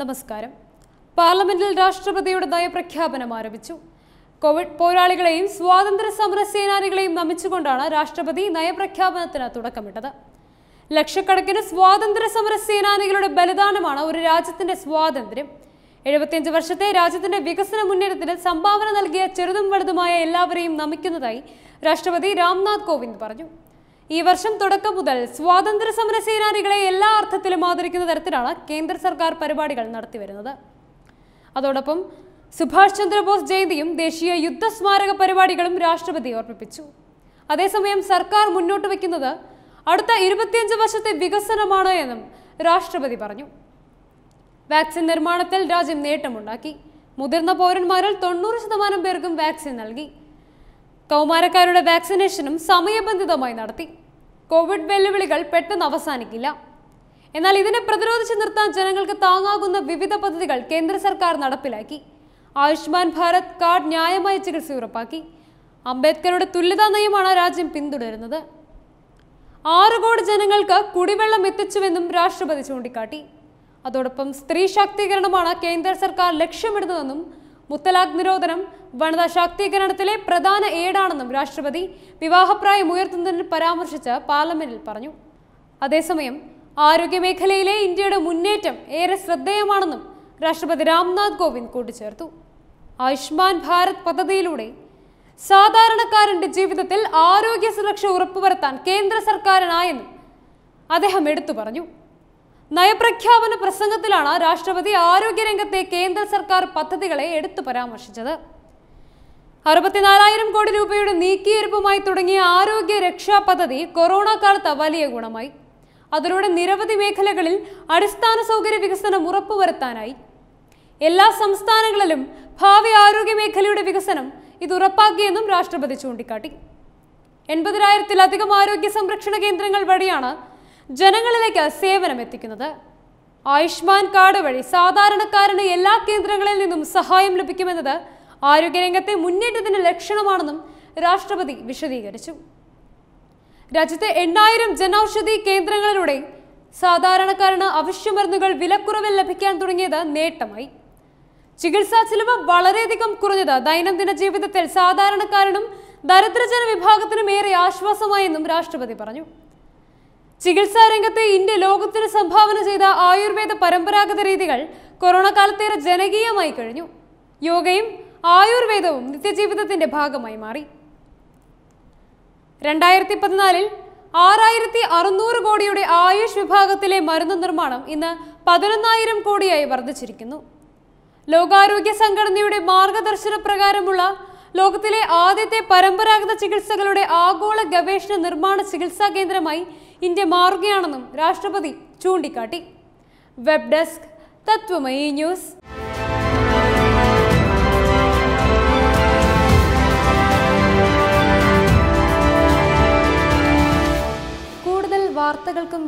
നമസ്കാരം പാർലമെന്റിൽ രാഷ്ട്രപതിയുടെ നയപ്രഖ്യാപനം ആരംഭിച്ചു കോവിഡ് പോരാളികളെയും സ്വാതന്ത്ര്യ സമര സേനാനികളെയും നമിച്ചുകൊണ്ടാണ് രാഷ്ട്രപതി നയപ്രഖ്യാപനത്തിന് തുടക്കമിട്ടത് ലക്ഷക്കണക്കിന് സ്വാതന്ത്ര്യ സമര സേനാനികളുടെ ബലിദാനമാണ് ഒരു രാജ്യത്തിന്റെ സ്വാതന്ത്ര്യം എഴുപത്തിയഞ്ച് വർഷത്തെ രാജ്യത്തിന്റെ വികസന മുന്നേറ്റത്തിന് സംഭാവന നൽകിയ ചെറുതും വലുതുമായ എല്ലാവരെയും നമിക്കുന്നതായി രാഷ്ട്രപതി രാംനാഥ് കോവിന്ദ് പറഞ്ഞു ഈ വർഷം തുടക്കം മുതൽ സ്വാതന്ത്ര്യ സമര സേനാനികളെ എല്ലാ അർത്ഥത്തിലും ആദരിക്കുന്ന തരത്തിലാണ് കേന്ദ്ര സർക്കാർ പരിപാടികൾ നടത്തിവരുന്നത് അതോടൊപ്പം സുഭാഷ് ചന്ദ്രബോസ് ജയന്തിയും ദേശീയ യുദ്ധ സ്മാരക പരിപാടികളും രാഷ്ട്രപതി ഓർമ്മിപ്പിച്ചു അതേസമയം സർക്കാർ മുന്നോട്ട് വയ്ക്കുന്നത് അടുത്ത ഇരുപത്തിയഞ്ച് വർഷത്തെ വികസനമാണ് എന്നും രാഷ്ട്രപതി പറഞ്ഞു വാക്സിൻ നിർമ്മാണത്തിൽ രാജ്യം നേട്ടമുണ്ടാക്കി മുതിർന്ന പൗരന്മാരിൽ തൊണ്ണൂറ് ശതമാനം പേർക്കും വാക്സിൻ നൽകി കൗമാരക്കാരുടെ വാക്സിനേഷനും സമയബന്ധിതമായി നടത്തി കോവിഡ് വെല്ലുവിളികൾ പെട്ടെന്ന് അവസാനിക്കില്ല എന്നാൽ ഇതിനെ പ്രതിരോധിച്ച് നിർത്താൻ ജനങ്ങൾക്ക് താങ്ങാകുന്ന വിവിധ പദ്ധതികൾ കേന്ദ്ര സർക്കാർ നടപ്പിലാക്കി ആയുഷ്മാൻ ഭാരത് കാർഡ് ന്യായമായ ചികിത്സ ഉറപ്പാക്കി അംബേദ്കറുടെ തുല്യതാ നയമാണ് രാജ്യം പിന്തുടരുന്നത് ആറ് കോടി ജനങ്ങൾക്ക് കുടിവെള്ളം എത്തിച്ചുവെന്നും രാഷ്ട്രപതി ചൂണ്ടിക്കാട്ടി അതോടൊപ്പം സ്ത്രീ ശാക്തീകരണമാണ് കേന്ദ്ര സർക്കാർ ലക്ഷ്യമിടുന്നതെന്നും മുത്തലാഖ് നിരോധനം വനിതാ ശാക്തീകരണത്തിലെ പ്രധാന ഏടാണെന്നും രാഷ്ട്രപതി വിവാഹപ്രായം ഉയർത്തുന്നതിന് പരാമർശിച്ച് പാർലമെന്റിൽ പറഞ്ഞു അതേസമയം ആരോഗ്യമേഖലയിലെ ഇന്ത്യയുടെ മുന്നേറ്റം ഏറെ ശ്രദ്ധേയമാണെന്നും രാഷ്ട്രപതി രാംനാഥ് കോവിന്ദ് കൂട്ടിച്ചേർത്തു ആയുഷ്മാൻ ഭാരത് പദ്ധതിയിലൂടെ സാധാരണക്കാരന്റെ ജീവിതത്തിൽ ആരോഗ്യ സുരക്ഷ ഉറപ്പുവരുത്താൻ കേന്ദ്ര സർക്കാരിനായെന്നും അദ്ദേഹം എടുത്തു പറഞ്ഞു നയപ്രഖ്യാപന പ്രസംഗത്തിലാണ് രാഷ്ട്രപതി ആരോഗ്യരംഗത്തെ കേന്ദ്ര സർക്കാർ പദ്ധതികളെ എടുത്തു പരാമർശിച്ചത് അറുപത്തിനാലായിരം കോടി രൂപയുടെ നീക്കിയിരിപ്പുമായി തുടങ്ങിയ ആരോഗ്യ രക്ഷാ പദ്ധതി കൊറോണ കാലത്ത് വലിയ ഗുണമായി അതിലൂടെ നിരവധി മേഖലകളിൽ അടിസ്ഥാന സൗകര്യ വികസനം ഉറപ്പുവരുത്താനായി എല്ലാ സംസ്ഥാനങ്ങളിലും ഭാവി ആരോഗ്യ മേഖലയുടെ വികസനം ഇത് ഉറപ്പാക്കിയെന്നും രാഷ്ട്രപതി ചൂണ്ടിക്കാട്ടി എൺപതിനായിരത്തിലധികം ആരോഗ്യ സംരക്ഷണ കേന്ദ്രങ്ങൾ വഴിയാണ് ജനങ്ങളിലേക്ക് സേവനം എത്തിക്കുന്നത് ആയുഷ്മാൻ കാർഡ് വഴി സാധാരണക്കാരന് എല്ലാ കേന്ദ്രങ്ങളിൽ നിന്നും സഹായം ലഭിക്കുമെന്നത് ആരോഗ്യരംഗത്തെ മുന്നേറ്റത്തിന്റെ ലക്ഷണമാണെന്നും രാഷ്ട്രപതി വിശദീകരിച്ചു രാജ്യത്തെ എണ്ണായിരം ജനൌഷധി കേന്ദ്രങ്ങളിലൂടെ സാധാരണക്കാരന് മരുന്നുകൾ വിലക്കുറവിൽ ലഭിക്കാൻ തുടങ്ങിയത് നേട്ടമായി ചികിത്സാ ചിലവ് വളരെയധികം കുറഞ്ഞത് ദൈനംദിന ജീവിതത്തിൽ സാധാരണക്കാരനും ദരിദ്രജന വിഭാഗത്തിനും ഏറെ ആശ്വാസമായെന്നും രാഷ്ട്രപതി പറഞ്ഞു ചികിത്സാ രംഗത്തെ ഇന്ത്യ ലോകത്തിന് സംഭാവന ചെയ്ത ആയുർവേദ പരമ്പരാഗത രീതികൾ കൊറോണ കാലത്തേറെ ജനകീയമായി കഴിഞ്ഞു യോഗയും ആയുർവേദവും നിത്യജീവിതത്തിന്റെ ഭാഗമായി മാറി രണ്ടായിരത്തി പതിനാലിൽ ആറായിരത്തി അറുന്നൂറ് കോടിയുടെ ആയുഷ് വിഭാഗത്തിലെ മരുന്ന് നിർമ്മാണം ഇന്ന് പതിനൊന്നായിരം കോടിയായി വർദ്ധിച്ചിരിക്കുന്നു ലോകാരോഗ്യ സംഘടനയുടെ മാർഗദർശന പ്രകാരമുള്ള ലോകത്തിലെ ആദ്യത്തെ പരമ്പരാഗത ചികിത്സകളുടെ ആഗോള ഗവേഷണ നിർമ്മാണ ചികിത്സാ കേന്ദ്രമായി ഇന്ത്യ മാറുകയാണെന്നും രാഷ്ട്രപതി ചൂണ്ടിക്കാട്ടി വെബ് ഡെസ്ക് തത്വമയി ന്യൂസ്